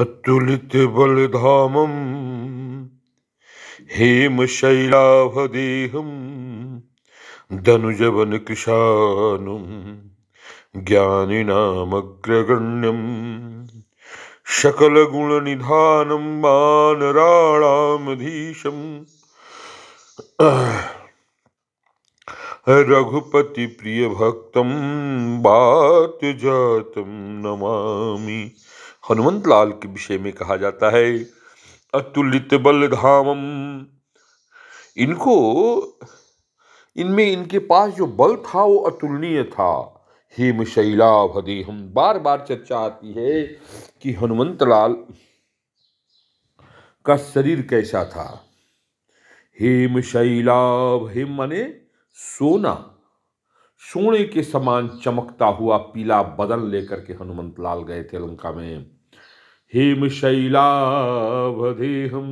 बलधामम हेम शैलाभदेहम अतुलितबलधामम् हेमशैलाभदेहं धनुजवनकृशानुं रघुपति प्रिय वानराणामधीशम् बात वातजातं नमामि हनुमंत लाल के विषय में कहा जाता है अतुलित बल धामम इनको इनमें इनके पास जो बल था वो अतुलनीय था हेम शैला भदे हम बार बार चर्चा आती है कि हनुमंत लाल का शरीर कैसा था हेम शैला हेम माने सोना सोने के समान चमकता हुआ पीला बदन लेकर के हनुमंत लाल गए थे लंका में हिमशैलावधेहम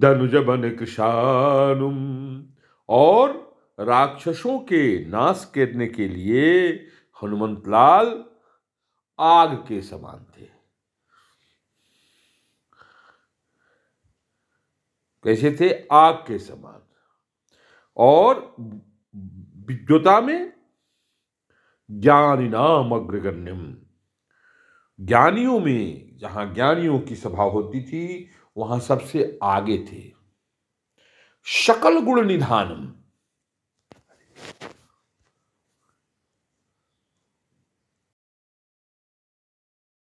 धनुज बन कृषानुम और राक्षसों के नाश करने के लिए हनुमंत लाल आग के समान थे कैसे थे आग के समान और विद्युता में ज्ञानी नाम अग्रगण्यम ज्ञानियों में जहां ज्ञानियों की सभा होती थी वहां सबसे आगे थे शकल गुण निधानम